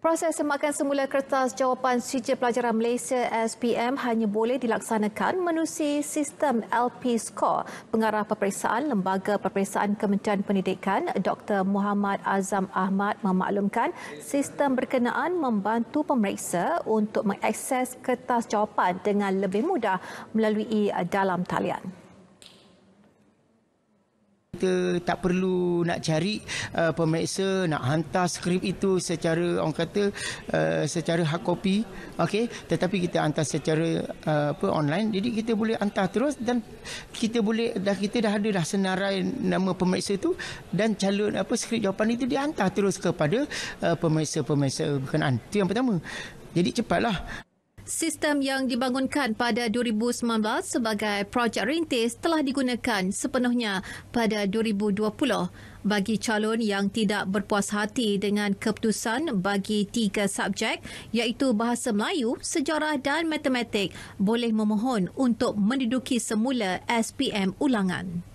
Proses semakan semula kertas jawapan sijil pelajaran Malaysia SPM hanya boleh dilaksanakan menerusi sistem LP Score. Pengarah Peperiksaan Lembaga Peperiksaan Kementerian Pendidikan Dr. Muhammad Azam Ahmad memaklumkan sistem berkenaan membantu pemeriksa untuk mengakses kertas jawapan dengan lebih mudah melalui dalam talian kita tak perlu nak cari uh, pemeriksa nak hantar skrip itu secara orang kata uh, secara hard copy okey tetapi kita hantar secara uh, apa online jadi kita boleh hantar terus dan kita boleh dah kita dah ada dah senarai nama pemeriksa itu dan calon apa skrip jawapan itu dihantar terus kepada uh, pemeriksa-pemeriksa berkenaan itu yang pertama jadi cepatlah Sistem yang dibangunkan pada 2019 sebagai projek rintis telah digunakan sepenuhnya pada 2020 bagi calon yang tidak berpuas hati dengan keputusan bagi tiga subjek iaitu Bahasa Melayu, Sejarah dan Matematik boleh memohon untuk menduduki semula SPM ulangan.